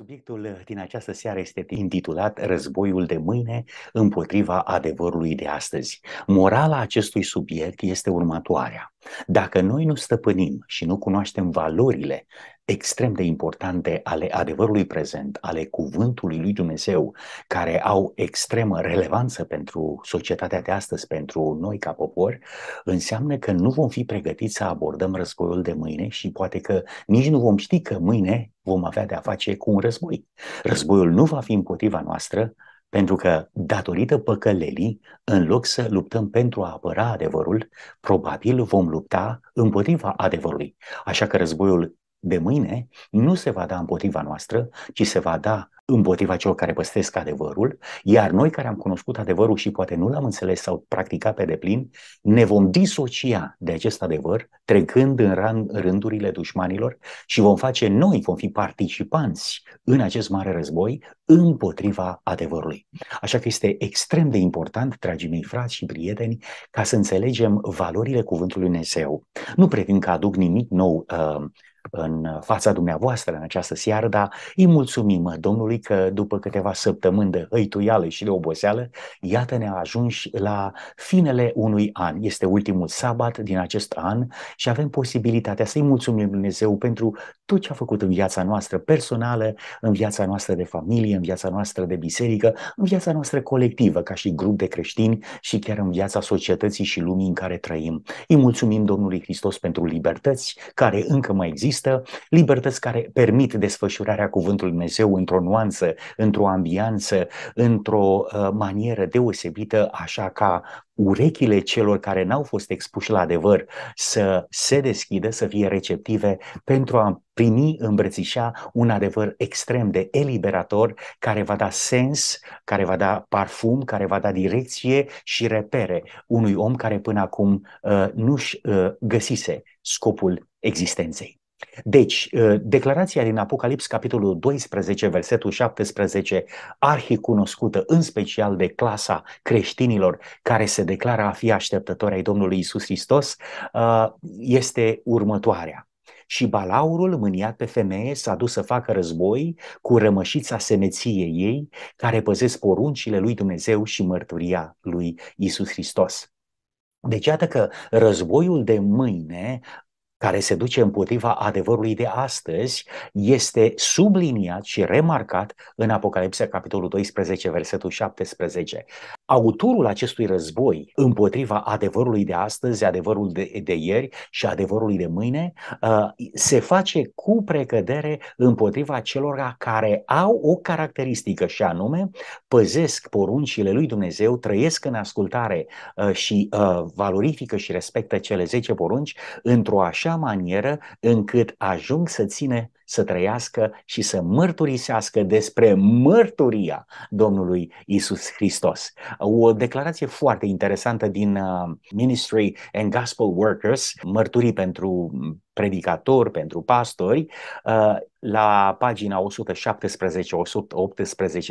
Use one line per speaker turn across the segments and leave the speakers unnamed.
Subiectul uh, din această seară este intitulat Războiul de mâine împotriva adevărului de astăzi. Morala acestui subiect este următoarea. Dacă noi nu stăpânim și nu cunoaștem valorile extrem de importante ale adevărului prezent, ale cuvântului lui Dumnezeu, care au extremă relevanță pentru societatea de astăzi, pentru noi ca popor, înseamnă că nu vom fi pregătiți să abordăm războiul de mâine și poate că nici nu vom ști că mâine vom avea de a face cu un război. Războiul nu va fi împotriva noastră, pentru că, datorită păcălelii, în loc să luptăm pentru a apăra adevărul, probabil vom lupta împotriva adevărului. Așa că războiul de mâine nu se va da împotriva noastră, ci se va da împotriva celor care păstesc adevărul, iar noi care am cunoscut adevărul și poate nu l-am înțeles sau practicat pe deplin, ne vom disocia de acest adevăr, trecând în rândurile dușmanilor și vom face noi, vom fi participanți în acest mare război, împotriva adevărului. Așa că este extrem de important, dragii mei frați și prieteni, ca să înțelegem valorile cuvântului Dumnezeu. Nu pretind că aduc nimic nou uh, în fața dumneavoastră în această seară, dar îi mulțumim Domnului că după câteva săptămâni de hăituială și de oboseală, iată ne ajungi la finele unui an. Este ultimul sabat din acest an și avem posibilitatea să-i mulțumim Dumnezeu pentru tot ce a făcut în viața noastră personală, în viața noastră de familie, în viața noastră de biserică, în viața noastră colectivă, ca și grup de creștini și chiar în viața societății și lumii în care trăim. Îi mulțumim Domnului Hristos pentru libertăți care încă mai există, libertăți care permit desfășurarea cuvântului Dumnezeu într-o nuanță, într-o ambianță, într-o uh, manieră deosebită, așa ca urechile celor care n-au fost expuși la adevăr să se deschidă, să fie receptive pentru a primi, îmbrățișa un adevăr extrem de eliberator care va da sens, care va da parfum, care va da direcție și repere unui om care până acum uh, nu-și uh, găsise scopul existenței. Deci, ă, declarația din Apocalips, capitolul 12, versetul 17, arhicunoscută în special de clasa creștinilor care se declară a fi așteptători ai Domnului Isus Hristos, ă, este următoarea. Și balaurul, mâniat pe femeie, s-a dus să facă război cu rămășița semeției ei, care păzesc poruncile lui Dumnezeu și mărturia lui Isus Hristos. Deci, iată că războiul de mâine care se duce împotriva adevărului de astăzi este subliniat și remarcat în Apocalipsa, capitolul 12, versetul 17 autorul acestui război împotriva adevărului de astăzi, adevărul de, de ieri și adevărului de mâine, uh, se face cu precădere împotriva celor care au o caracteristică și anume păzesc poruncile lui Dumnezeu, trăiesc în ascultare uh, și uh, valorifică și respectă cele 10 porunci într-o așa manieră încât ajung să ține să trăiască și să mărturisească despre mărturia Domnului Isus Hristos. O declarație foarte interesantă din uh, Ministry and Gospel Workers, mărturii pentru predicatori, pentru pastori, uh, la pagina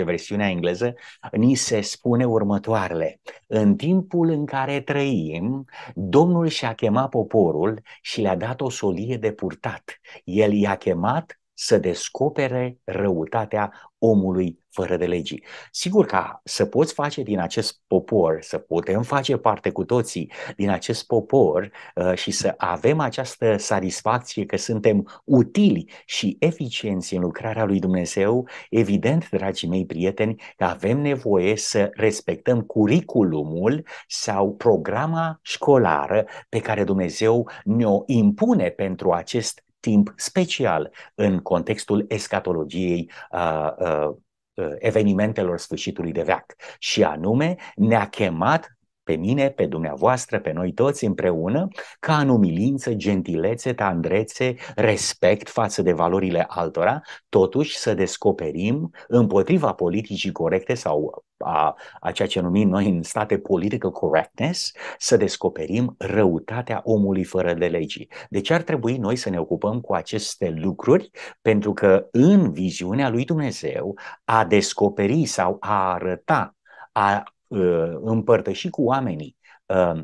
117-118, versiunea engleză, ni se spune următoarele. În timpul în care trăim, Domnul și-a chemat poporul și le-a dat o solie de purtat. El i-a chemat să descopere răutatea omului fără de legii. Sigur ca să poți face din acest popor, să putem face parte cu toții din acest popor uh, și să avem această satisfacție că suntem utili și eficienți în lucrarea lui Dumnezeu, evident, dragii mei prieteni, că avem nevoie să respectăm curriculumul sau programa școlară pe care Dumnezeu ne-o impune pentru acest timp special în contextul escatologiei uh, uh, evenimentelor sfârșitului de veac. Și anume, ne-a chemat pe mine, pe dumneavoastră, pe noi toți împreună, ca în umilință, gentilețe, tandrețe, respect față de valorile altora, totuși să descoperim, împotriva politicii corecte sau a, a ceea ce numim noi în state political correctness, să descoperim răutatea omului fără de legii. ce ar trebui noi să ne ocupăm cu aceste lucruri, pentru că în viziunea lui Dumnezeu a descoperi sau a arăta, a ă, împărtăși cu oamenii ă,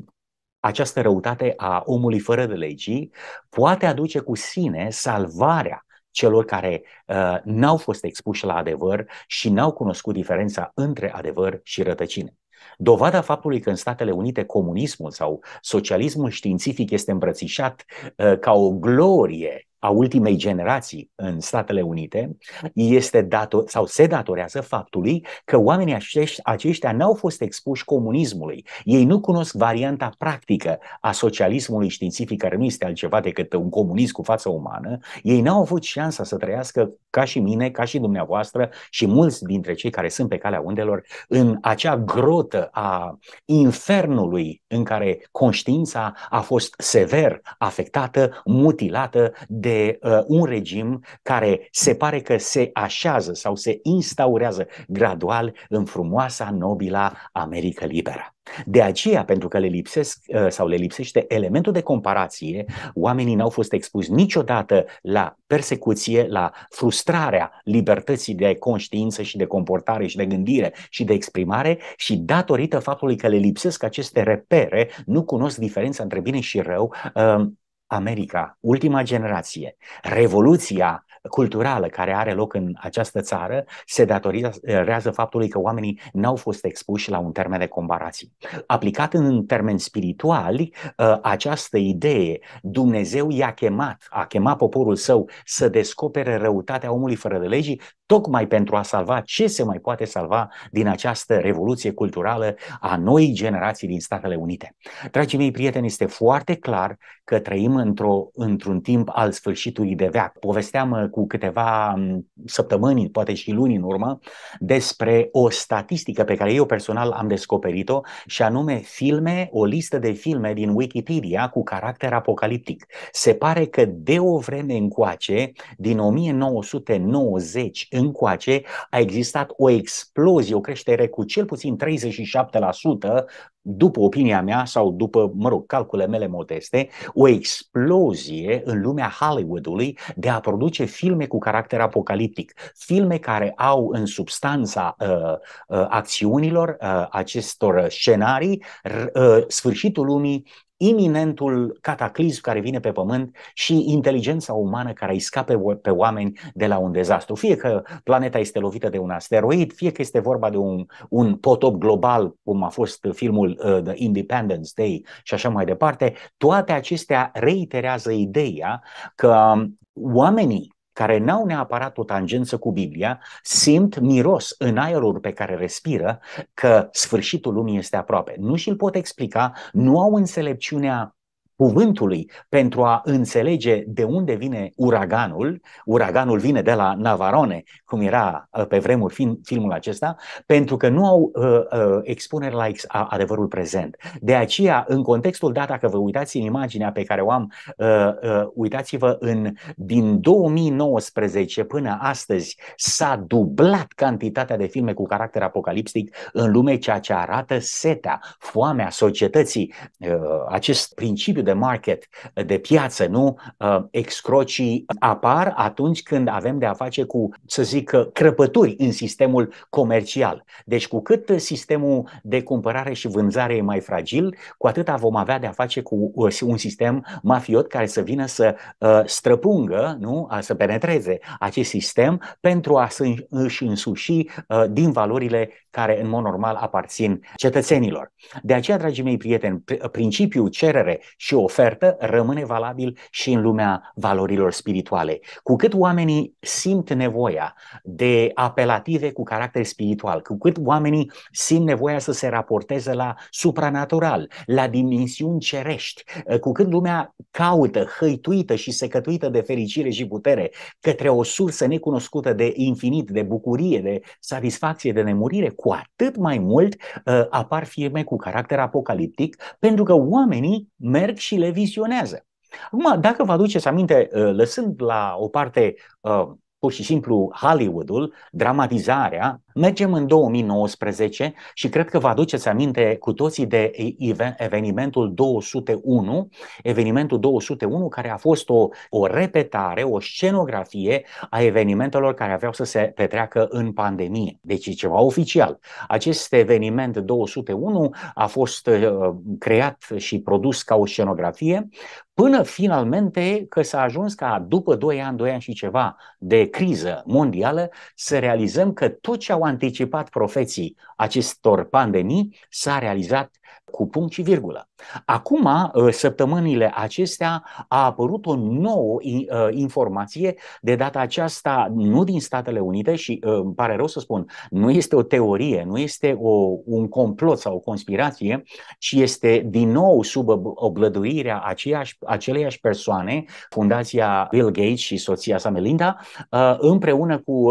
această răutate a omului fără de legii poate aduce cu sine salvarea celor care uh, n-au fost expuși la adevăr și n-au cunoscut diferența între adevăr și rătăcine. Dovada faptului că în Statele Unite comunismul sau socialismul științific este îmbrățișat uh, ca o glorie a ultimei generații în Statele Unite este dator, sau se datorează faptului că oamenii acești, aceștia n-au fost expuși comunismului. Ei nu cunosc varianta practică a socialismului științific care nu este altceva decât un comunism cu față umană. Ei n-au avut șansa să trăiască ca și mine, ca și dumneavoastră și mulți dintre cei care sunt pe calea undelor în acea grotă a infernului în care conștiința a fost sever afectată, mutilată, de uh, un regim care se pare că se așează sau se instaurează gradual în frumoasa, nobila America liberă. De aceea, pentru că le lipsesc uh, sau le lipsește elementul de comparație, oamenii n-au fost expuși niciodată la persecuție, la frustrarea libertății de conștiință și de comportare și de gândire și de exprimare și datorită faptului că le lipsesc aceste repere, nu cunosc diferența între bine și rău, uh, America, ultima generație, revoluția culturală care are loc în această țară se datorează faptului că oamenii n-au fost expuși la un termen de comparații. Aplicat în termeni spirituali, ă, această idee, Dumnezeu i-a chemat, a chemat poporul său să descopere răutatea omului fără de legii, tocmai pentru a salva ce se mai poate salva din această revoluție culturală a noii generații din Statele Unite. Dragii mei prieteni, este foarte clar că trăim într-o, într-un timp al sfârșitului de veac. Povesteam uh, cu câteva um, săptămâni, poate și luni în urmă, despre o statistică pe care eu personal am descoperit-o și anume filme, o listă de filme din Wikipedia cu caracter apocaliptic. Se pare că de o vreme încoace, din 1990 încoace, a existat o explozie, o creștere cu cel puțin 37% după opinia mea sau după, mă rog, calcule mele modeste, o explozie explozie în lumea Hollywoodului de a produce filme cu caracter apocaliptic, filme care au în substanța uh, uh, acțiunilor uh, acestor scenarii uh, sfârșitul lumii iminentul cataclism care vine pe pământ și inteligența umană care îi scape pe oameni de la un dezastru. Fie că planeta este lovită de un asteroid, fie că este vorba de un, un potop global, cum a fost filmul uh, The Independence Day și așa mai departe, toate acestea reiterează ideea că um, oamenii care n-au neapărat o tangență cu Biblia, simt miros în aerul pe care respiră că sfârșitul lumii este aproape. Nu și-l pot explica, nu au înțelepciunea cuvântului pentru a înțelege de unde vine uraganul, uraganul vine de la Navarone, cum era uh, pe vremuri film, filmul acesta, pentru că nu au uh, uh, expunere la ex- adevărul prezent. De aceea, în contextul dat, dacă vă uitați în imaginea pe care o am, uh, uh, uitați-vă în din 2019 până astăzi s-a dublat cantitatea de filme cu caracter apocaliptic în lume, ceea ce arată setea, foamea societății, uh, acest principiu de market, de piață, nu? Uh, excrocii apar atunci când avem de a face cu, să zic, uh, crăpături în sistemul comercial. Deci cu cât sistemul de cumpărare și vânzare e mai fragil, cu atâta vom avea de a face cu uh, un sistem mafiot care să vină să străpungă, nu? să penetreze acest sistem pentru a își însuși din valorile care în mod normal aparțin cetățenilor. De aceea, dragii mei prieteni, principiul cerere și ofertă rămâne valabil și în lumea valorilor spirituale. Cu cât oamenii simt nevoia de apelative cu caracter spiritual, cu cât oamenii simt nevoia să se raporteze la supranatural, la dimensiuni cerești, cu cât lumea caută, hăituită și secătuită de fericire și putere către o sursă necunoscută de infinit, de bucurie, de satisfacție, de nemurire, cu atât mai mult uh, apar firme cu caracter apocaliptic pentru că oamenii merg și le visionează. Acum, dacă vă aduceți aminte, uh, lăsând la o parte uh, pur și simplu Hollywoodul, dramatizarea, Mergem în 2019 și cred că vă aduceți aminte cu toții de evenimentul 201, evenimentul 201 care a fost o, o repetare, o scenografie a evenimentelor care aveau să se petreacă în pandemie. Deci e ceva oficial. Acest eveniment 201 a fost uh, creat și produs ca o scenografie până finalmente că s-a ajuns ca după 2 ani, 2 ani și ceva de criză mondială să realizăm că tot ce au anticipat profeții acestor pandemii s-a realizat cu punct și virgulă. Acum, ă, săptămânile acestea, a apărut o nouă ă, informație, de data aceasta nu din Statele Unite și ă, îmi pare rău să spun, nu este o teorie, nu este o, un complot sau o conspirație, ci este din nou sub oblăduirea aceiași, aceleiași persoane, Fundația Bill Gates și soția sa Melinda, împreună cu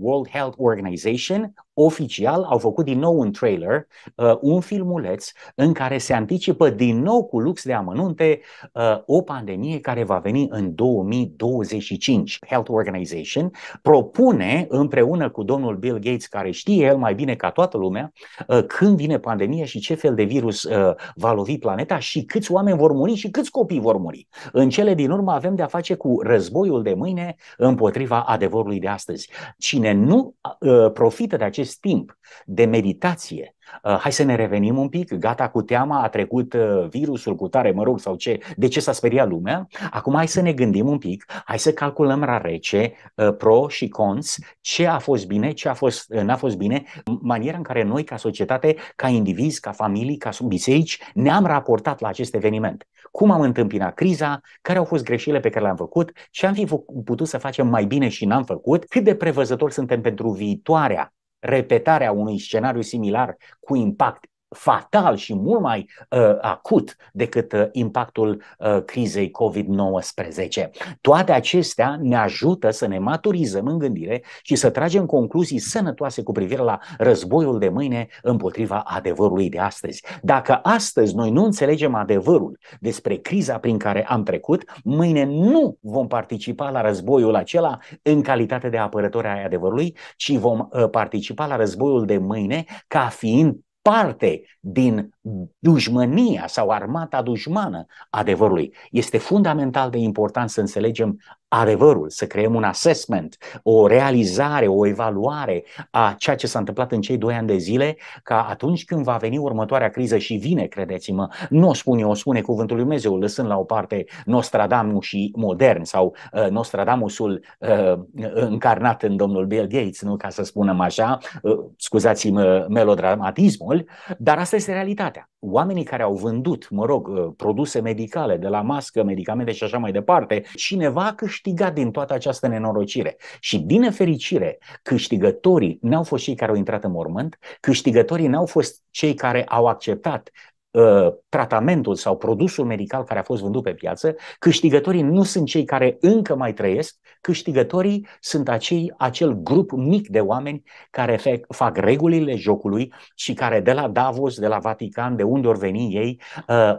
World Health Organization, oficial au făcut din nou un trailer, uh, un filmuleț în care se anticipă din nou cu lux de amănunte uh, o pandemie care va veni în 2025. Health Organization propune împreună cu domnul Bill Gates, care știe el mai bine ca toată lumea, uh, când vine pandemia și ce fel de virus uh, va lovi planeta și câți oameni vor muri și câți copii vor muri. În cele din urmă avem de-a face cu războiul de mâine împotriva adevărului de astăzi. Cine nu uh, profită de acest acest timp de meditație. Uh, hai să ne revenim un pic, gata cu teama, a trecut uh, virusul cu tare, mă rog, sau ce, de ce s-a speriat lumea. Acum hai să ne gândim un pic, hai să calculăm la rece uh, pro și cons, ce a fost bine, ce a fost, n-a fost bine, maniera în care noi ca societate, ca indivizi, ca familii, ca biserici, ne-am raportat la acest eveniment. Cum am întâmpinat criza, care au fost greșelile pe care le-am făcut, ce am fi putut să facem mai bine și n-am făcut, cât de prevăzători suntem pentru viitoarea repetarea unui scenariu similar cu impact fatal și mult mai uh, acut decât uh, impactul uh, crizei COVID-19. Toate acestea ne ajută să ne maturizăm în gândire și să tragem concluzii sănătoase cu privire la războiul de mâine împotriva adevărului de astăzi. Dacă astăzi noi nu înțelegem adevărul despre criza prin care am trecut, mâine nu vom participa la războiul acela în calitate de apărători ai adevărului, ci vom uh, participa la războiul de mâine ca fiind parte din dușmănia sau armata dușmană adevărului. Este fundamental de important să înțelegem adevărul, să creăm un assessment, o realizare, o evaluare a ceea ce s-a întâmplat în cei doi ani de zile, ca atunci când va veni următoarea criză și vine, credeți-mă, nu o spun eu, o spune Cuvântul Lui Dumnezeu, lăsând la o parte Nostradamus și modern sau uh, Nostradamusul uh, încarnat în domnul Bill Gates, nu ca să spunem așa, uh, scuzați-mă melodramatismul, dar asta este realitatea sănătatea. Oamenii care au vândut, mă rog, uh, produse medicale, de la mască, medicamente și așa mai departe, cineva a câștigat din toată această nenorocire. Și din nefericire, câștigătorii n-au fost cei care au intrat în mormânt, câștigătorii n-au fost cei care au acceptat uh, tratamentul sau produsul medical care a fost vândut pe piață, câștigătorii nu sunt cei care încă mai trăiesc, Câștigătorii sunt acei, acel grup mic de oameni care fac, fac regulile jocului și care de la Davos, de la Vatican, de unde ori veni ei, uh,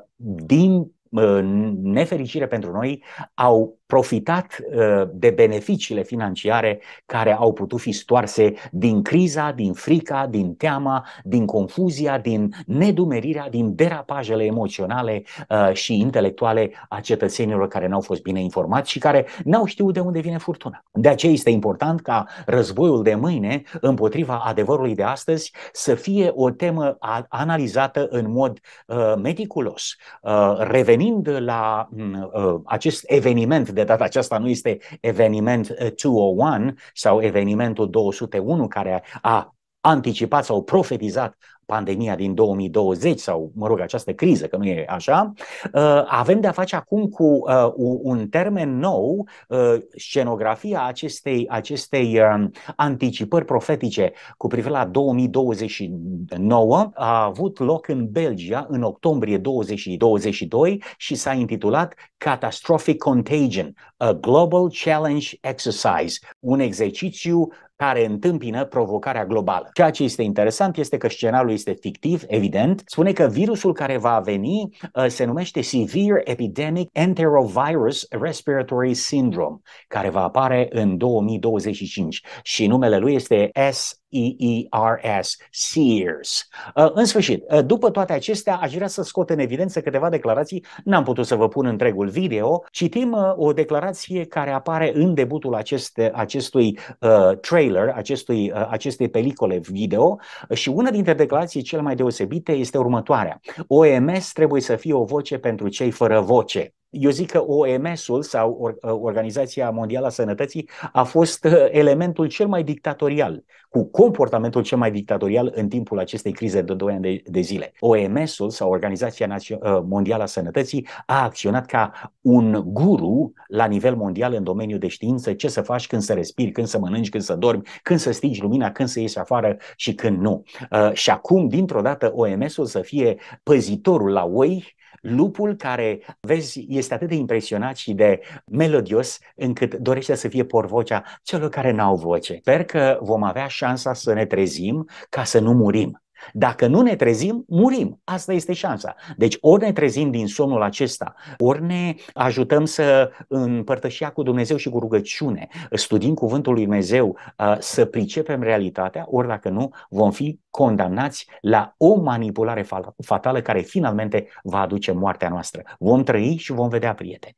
din uh, nefericire pentru noi, au profitat uh, de beneficiile financiare care au putut fi stoarse din criza, din frica, din teama, din confuzia, din nedumerirea, din derapajele emoționale uh, și intelectuale a cetățenilor care n-au fost bine informați și care n-au știut de unde vine furtuna. De aceea este important ca războiul de mâine împotriva adevărului de astăzi să fie o temă analizată în mod uh, meticulos, revenind la mm, acest eveniment de data aceasta nu este eveniment 201 eh, sau evenimentul 201 care a anticipat sau profetizat pandemia din 2020 sau, mă rog, această criză, că nu e așa, uh, avem de a face acum cu uh, un termen nou, uh, scenografia acestei, acestei um, anticipări profetice cu privire la 2029 a avut loc în Belgia în octombrie 2022 și s-a intitulat Catastrophic Contagion, a Global Challenge Exercise, un exercițiu care întâmpină provocarea globală. Ceea ce este interesant este că scenariul este fictiv, evident, spune că virusul care va veni uh, se numește Severe Epidemic Enterovirus Respiratory Syndrome, care va apare în 2025 și numele lui este S E-E-R-S, Sears. Uh, în sfârșit, uh, după toate acestea, aș vrea să scot în evidență câteva declarații. N-am putut să vă pun întregul video. Citim uh, o declarație care apare în debutul aceste, acestui uh, trailer, acestui, uh, acestei pelicole video și una dintre declarații cele mai deosebite este următoarea. OMS trebuie să fie o voce pentru cei fără voce eu zic că OMS-ul sau uh, Organizația Mondială a Sănătății a fost uh, elementul cel mai dictatorial, cu comportamentul cel mai dictatorial în timpul acestei crize de 2 ani de, de zile. OMS-ul sau Organizația uh, Mondială a Sănătății a acționat ca un guru la nivel mondial în domeniul de știință, ce să faci când să respiri, când să mănânci, când să dormi, când să stingi lumina, când să ieși afară și când nu. Și acum, dintr-o dată, OMS-ul să fie păzitorul la oi Lupul care, vezi, este atât de impresionat și de melodios încât dorește să fie porvocea celor care n-au voce. Sper că vom avea șansa să ne trezim ca să nu murim. Dacă nu ne trezim, murim. Asta este șansa. Deci ori ne trezim din somnul acesta, ori ne ajutăm să împărtășia cu Dumnezeu și cu rugăciune, studiind cuvântul lui Dumnezeu, să pricepem realitatea, ori dacă nu, vom fi condamnați la o manipulare fatală care finalmente va aduce moartea noastră. Vom trăi și vom vedea prieteni.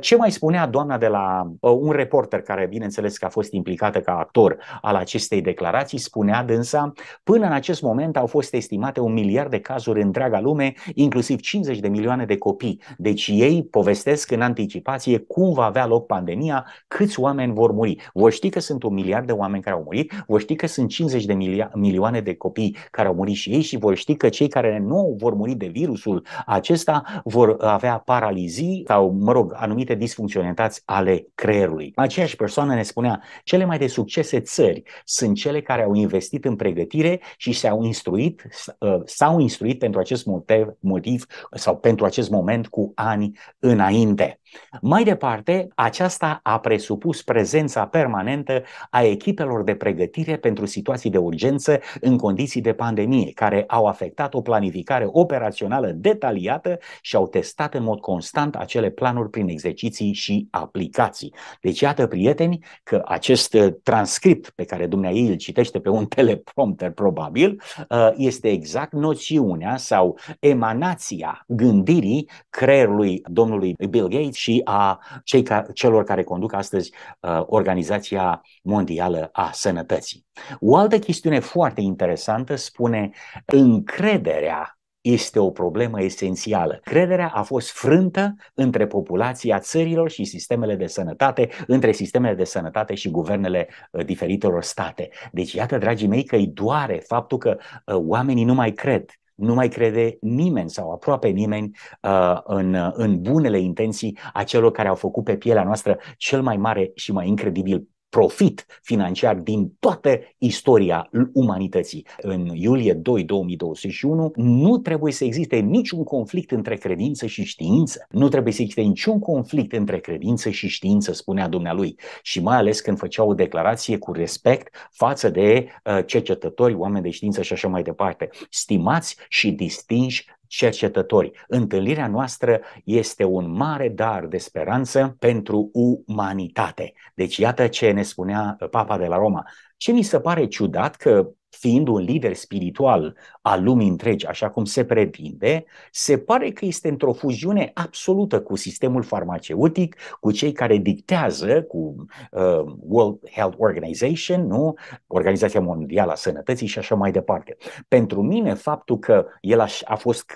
Ce mai spunea doamna de la uh, un reporter care, bineînțeles, că a fost implicată ca actor al acestei declarații, spunea dânsa, până în acest moment au fost estimate un miliard de cazuri în întreaga lume, inclusiv 50 de milioane de copii. Deci ei povestesc în anticipație cum va avea loc pandemia, câți oameni vor muri. Vă ști că sunt un miliard de oameni care au murit, vă ști că sunt 50 de milioane de copii care au murit și ei și vă ști că cei care nu vor muri de virusul acesta vor avea paralizii sau, mă rog, anumite disfuncționalități ale creierului. Aceeași persoană ne spunea, cele mai de succese țări sunt cele care au investit în pregătire și s-au instruit, uh, s-au instruit pentru acest motiv, motiv sau pentru acest moment cu ani înainte. Mai departe, aceasta a presupus prezența permanentă a echipelor de pregătire pentru situații de urgență în condiții de pandemie, care au afectat o planificare operațională detaliată și au testat în mod constant acele planuri prin exerciții și aplicații. Deci iată, prieteni, că acest uh, transcript pe care dumneai îl citește pe un teleprompter probabil, uh, este exact noțiunea sau emanația gândirii creierului domnului Bill Gates și a cei ca, celor care conduc astăzi uh, Organizația Mondială a Sănătății. O altă chestiune foarte interesantă spune încrederea este o problemă esențială. Crederea a fost frântă între populația țărilor și sistemele de sănătate, între sistemele de sănătate și guvernele uh, diferitelor state. Deci, iată, dragii mei, că îi doare faptul că uh, oamenii nu mai cred nu mai crede nimeni sau aproape nimeni uh, în, uh, în bunele intenții a celor care au făcut pe pielea noastră cel mai mare și mai incredibil profit financiar din toată istoria umanității. În iulie 2 2021 nu trebuie să existe niciun conflict între credință și știință. Nu trebuie să existe niciun conflict între credință și știință, spunea dumnealui. Și mai ales când făcea o declarație cu respect față de uh, cercetători, oameni de știință și așa mai departe. Stimați și distinși cercetători. Întâlnirea noastră este un mare dar de speranță pentru umanitate. Deci iată ce ne spunea uh, Papa de la Roma. Ce mi se pare ciudat că fiind un lider spiritual al lumii întregi, așa cum se pretinde, se pare că este într-o fuziune absolută cu sistemul farmaceutic, cu cei care dictează, cu uh, World Health Organization, nu? Organizația Mondială a Sănătății și așa mai departe. Pentru mine, faptul că el a, a fost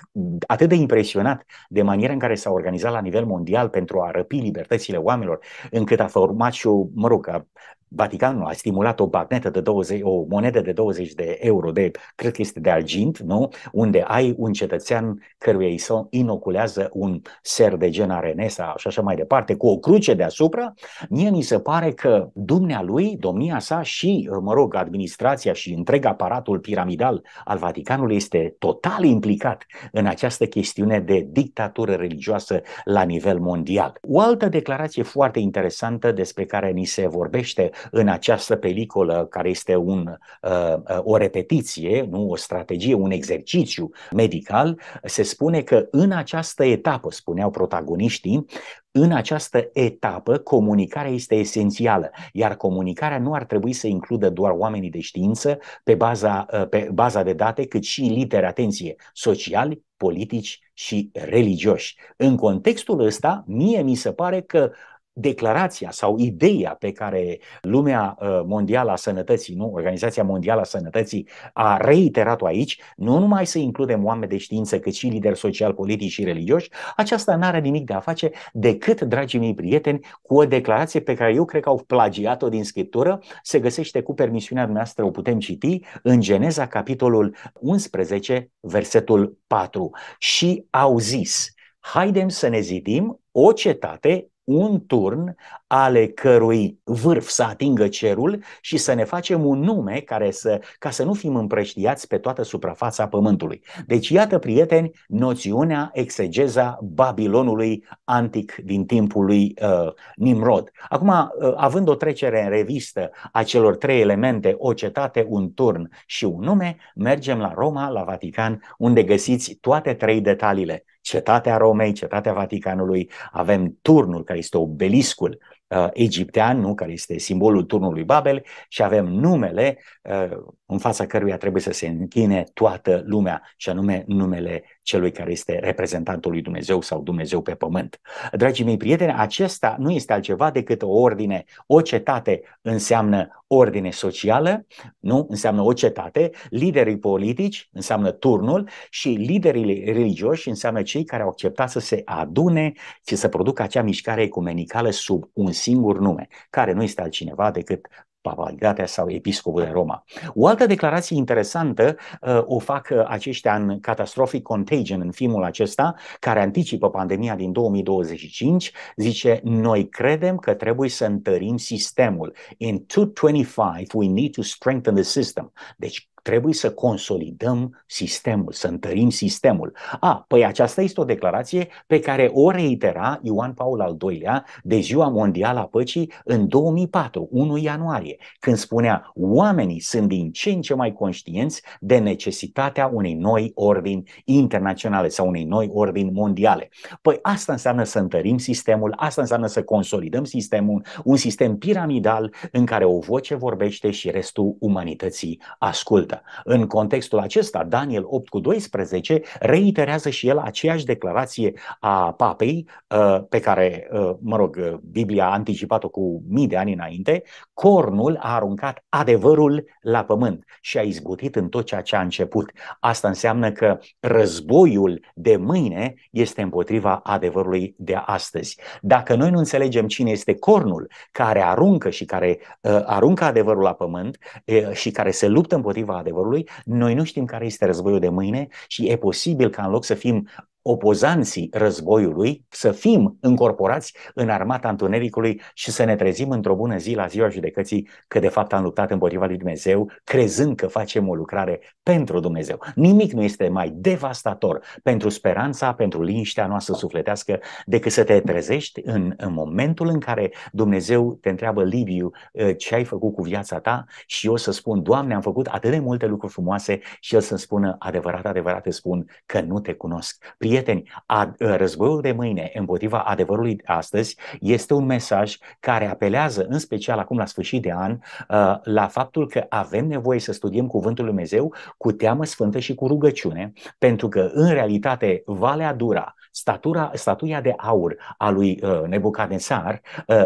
atât de impresionat de maniera în care s-a organizat la nivel mondial pentru a răpi libertățile oamenilor, încât a format și o, mă rog, a Vaticanul a stimulat o bagnetă de 20, o monedă de 20 de euro, de, cred că este de argint, nu? unde ai un cetățean căruia îi se inoculează un ser de gen arenesa și așa mai departe, cu o cruce deasupra, mie mi se pare că dumnealui, domnia sa și, mă rog, administrația și întreg aparatul piramidal al Vaticanului este total implicat în această chestiune de dictatură religioasă la nivel mondial. O altă declarație foarte interesantă despre care ni se vorbește în această peliculă care este un, uh, uh, o repetiție, nu o strategie, un exercițiu medical, se spune că în această etapă, spuneau protagoniștii, în această etapă, comunicarea este esențială, iar comunicarea nu ar trebui să includă doar oamenii de știință pe baza, uh, pe baza de date, cât și lideri, atenție, sociali, politici și religioși. În contextul ăsta, mie mi se pare că declarația sau ideea pe care lumea uh, mondială a sănătății, nu, Organizația Mondială a Sănătății a reiterat-o aici, nu numai să includem oameni de știință, cât și lideri social, politici și religioși, aceasta nu are nimic de a face decât, dragii mei prieteni, cu o declarație pe care eu cred că au plagiat-o din scriptură, se găsește cu permisiunea noastră, o putem citi, în Geneza, capitolul 11, versetul 4. Și au zis, haidem să ne zidim o cetate un turn ale cărui vârf să atingă cerul și să ne facem un nume care să, ca să nu fim împrăștiați pe toată suprafața pământului. Deci iată, prieteni, noțiunea exegeza Babilonului antic din timpul lui uh, Nimrod. Acum, uh, având o trecere în revistă a celor trei elemente, o cetate, un turn și un nume, mergem la Roma, la Vatican, unde găsiți toate trei detaliile cetatea Romei, cetatea Vaticanului, avem turnul care este obeliscul uh, egiptean, nu? care este simbolul turnului Babel și avem numele uh, în fața căruia trebuie să se închine toată lumea și anume numele celui care este reprezentantul lui Dumnezeu sau Dumnezeu pe pământ. Dragii mei prieteni, acesta nu este altceva decât o ordine. O cetate înseamnă ordine socială, nu? Înseamnă o cetate, liderii politici înseamnă turnul și liderii religioși înseamnă cei care au acceptat să se adune și să producă acea mișcare ecumenicală sub un singur nume, care nu este altcineva decât papalitatea sau episcopul de Roma. O altă declarație interesantă uh, o fac uh, aceștia în Catastrophic Contagion, în filmul acesta, care anticipă pandemia din 2025, zice, noi credem că trebuie să întărim sistemul. In 2025 we need to strengthen the system. Deci Trebuie să consolidăm sistemul, să întărim sistemul. A, păi aceasta este o declarație pe care o reitera Ioan Paul al II-lea de Ziua Mondială a Păcii în 2004, 1 ianuarie, când spunea oamenii sunt din ce în ce mai conștienți de necesitatea unei noi ordini internaționale sau unei noi ordini mondiale. Păi asta înseamnă să întărim sistemul, asta înseamnă să consolidăm sistemul, un sistem piramidal în care o voce vorbește și restul umanității ascultă. Sfântă. În contextul acesta, Daniel 8 cu 12 reiterează și el aceeași declarație a papei uh, pe care, uh, mă rog, uh, Biblia a anticipat-o cu mii de ani înainte, cornul a aruncat adevărul la pământ și a izbutit în tot ceea ce a început. Asta înseamnă că războiul de mâine este împotriva adevărului de astăzi. Dacă noi nu înțelegem cine este cornul care aruncă și care uh, aruncă adevărul la pământ uh, și care se luptă împotriva adevărului, noi nu știm care este războiul de mâine și e posibil ca în loc să fim opozanții războiului, să fim încorporați în armata întunericului și să ne trezim într-o bună zi la ziua judecății că de fapt am luptat împotriva lui Dumnezeu, crezând că facem o lucrare pentru Dumnezeu. Nimic nu este mai devastator pentru speranța, pentru liniștea noastră sufletească, decât să te trezești în, în momentul în care Dumnezeu te întreabă, Liviu, ă, ce ai făcut cu viața ta? Și eu să spun, Doamne, am făcut atât de multe lucruri frumoase și El să-mi spună, adevărat, adevărat, te spun că nu te cunosc. Prieteni, a, ă, războiul de mâine împotriva adevărului de astăzi este un mesaj care apelează în special acum la sfârșit de an ă, la faptul că avem nevoie să studiem Cuvântul Lui Dumnezeu cu teamă sfântă și cu rugăciune, pentru că în realitate Valea Dura, statura, statuia de aur a lui ă, Nebucadnesar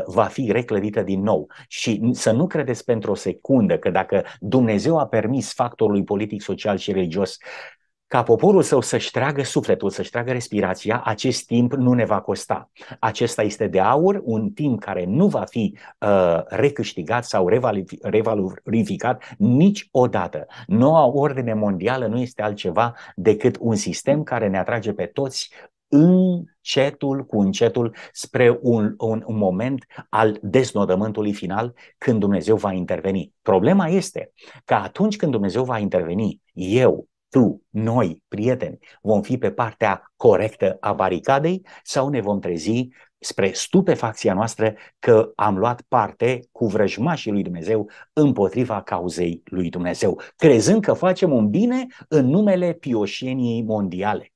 va fi reclădită din nou și să nu credeți pentru o secundă că dacă Dumnezeu a permis factorului politic, social și religios ca poporul său să-și tragă sufletul, să-și tragă respirația, acest timp nu ne va costa. Acesta este de aur, un timp care nu va fi uh, recâștigat sau revalorificat niciodată. Noua ordine mondială nu este altceva decât un sistem care ne atrage pe toți încetul cu încetul spre un, un, un moment al deznodământului final când Dumnezeu va interveni. Problema este că atunci când Dumnezeu va interveni, eu, tu, noi, prieteni, vom fi pe partea corectă a baricadei sau ne vom trezi spre stupefacția noastră că am luat parte cu vrăjmașii lui Dumnezeu împotriva cauzei lui Dumnezeu, crezând că facem un bine în numele pioșeniei mondiale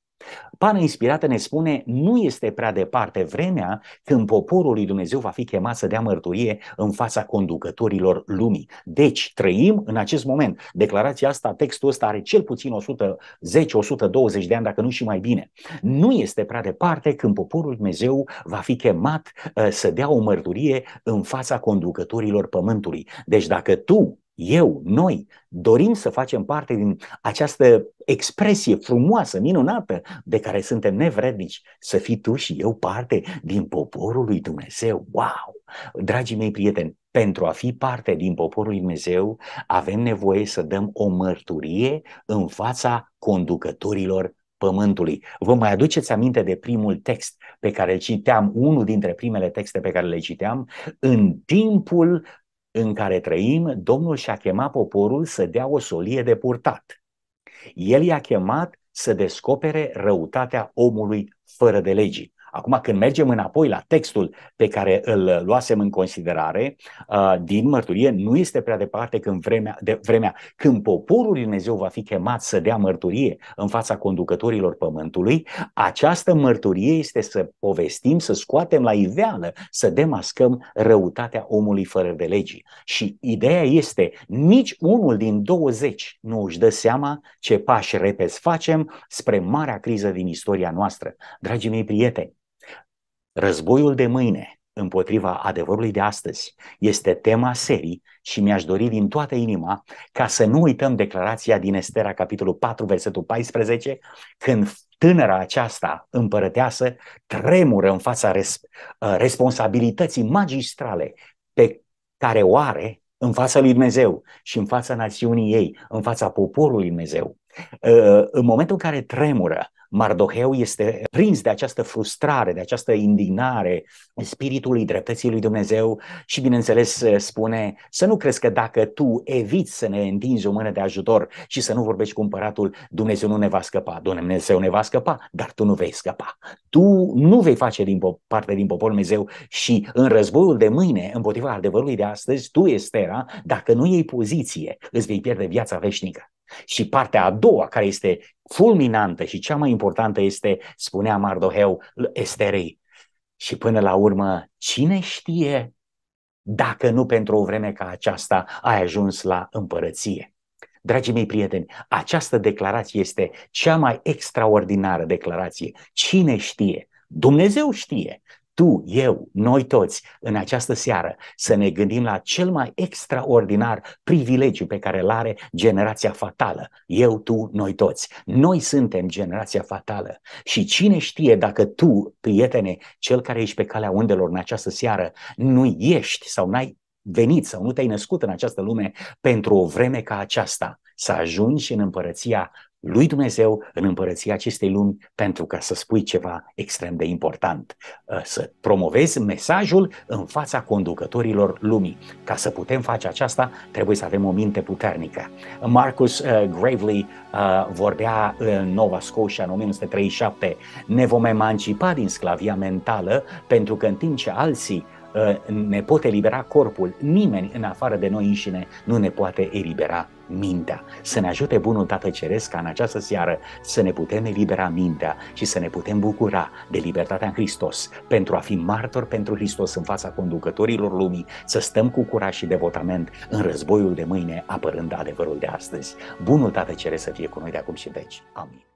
pană inspirată ne spune, nu este prea departe vremea când poporul lui Dumnezeu va fi chemat să dea mărturie în fața conducătorilor lumii. Deci, trăim în acest moment. Declarația asta, textul ăsta are cel puțin 110-120 de ani, dacă nu și mai bine. Nu este prea departe când poporul lui Dumnezeu va fi chemat ă, să dea o mărturie în fața conducătorilor pământului. Deci, dacă tu eu, noi, dorim să facem parte din această expresie frumoasă, minunată, de care suntem nevrednici, să fii tu și eu parte din poporul lui Dumnezeu. Wow! Dragii mei prieteni, pentru a fi parte din poporul lui Dumnezeu, avem nevoie să dăm o mărturie în fața conducătorilor pământului. Vă mai aduceți aminte de primul text pe care îl citeam, unul dintre primele texte pe care le citeam, în timpul în care trăim, Domnul și-a chemat poporul să dea o solie de purtat. El i-a chemat să descopere răutatea omului fără de legii. Acum, când mergem înapoi la textul pe care îl luasem în considerare, din mărturie, nu este prea departe când vremea, de, vremea când poporul lui Dumnezeu va fi chemat să dea mărturie în fața conducătorilor pământului, această mărturie este să povestim, să scoatem la iveală, să demascăm răutatea omului fără de legii. Și ideea este, nici unul din 20 nu își dă seama ce pași repezi facem spre marea criză din istoria noastră. Dragii mei prieteni, Războiul de mâine împotriva adevărului de astăzi este tema serii și mi-aș dori din toată inima ca să nu uităm declarația din Estera, capitolul 4, versetul 14, când tânăra aceasta împărăteasă tremură în fața res- ă, responsabilității magistrale pe care o are în fața lui Dumnezeu și în fața națiunii ei, în fața poporului Dumnezeu. Ă, în momentul în care tremură, Mardoheu este prins de această frustrare, de această indignare spiritului dreptății lui Dumnezeu și, bineînțeles, spune să nu crezi că dacă tu eviți să ne întinzi o mână de ajutor și să nu vorbești cu împăratul, Dumnezeu nu ne va scăpa. Dumnezeu ne va scăpa, dar tu nu vei scăpa. Tu nu vei face din parte din poporul Dumnezeu și în războiul de mâine, împotriva adevărului de astăzi, tu, Estera, dacă nu iei poziție, îți vei pierde viața veșnică. Și partea a doua, care este fulminantă și cea mai importantă este, spunea Mardoheu, Esterei. Și până la urmă, cine știe dacă nu pentru o vreme ca aceasta ai ajuns la împărăție? Dragii mei prieteni, această declarație este cea mai extraordinară declarație. Cine știe? Dumnezeu știe tu, eu, noi toți, în această seară, să ne gândim la cel mai extraordinar privilegiu pe care îl are generația fatală. Eu, tu, noi toți. Noi suntem generația fatală. Și cine știe dacă tu, prietene, cel care ești pe calea undelor în această seară, nu ești sau n-ai venit sau nu te-ai născut în această lume pentru o vreme ca aceasta, să ajungi în împărăția lui Dumnezeu în împărăția acestei lumi pentru ca să spui ceva extrem de important, uh, să promovezi mesajul în fața conducătorilor lumii. Ca să putem face aceasta, trebuie să avem o minte puternică. Marcus uh, Gravely uh, vorbea în Nova Scotia în 1937, ne vom emancipa din sclavia mentală pentru că în timp ce alții ne pot elibera corpul, nimeni în afară de noi înșine nu ne poate elibera mintea. Să ne ajute Bunul Tată Ceresc ca în această seară să ne putem elibera mintea și să ne putem bucura de libertatea în Hristos, pentru a fi martor pentru Hristos în fața conducătorilor lumii, să stăm cu curaj și devotament în războiul de mâine, apărând adevărul de astăzi. Bunul Tată Ceresc să fie cu noi de acum și veci. Amin.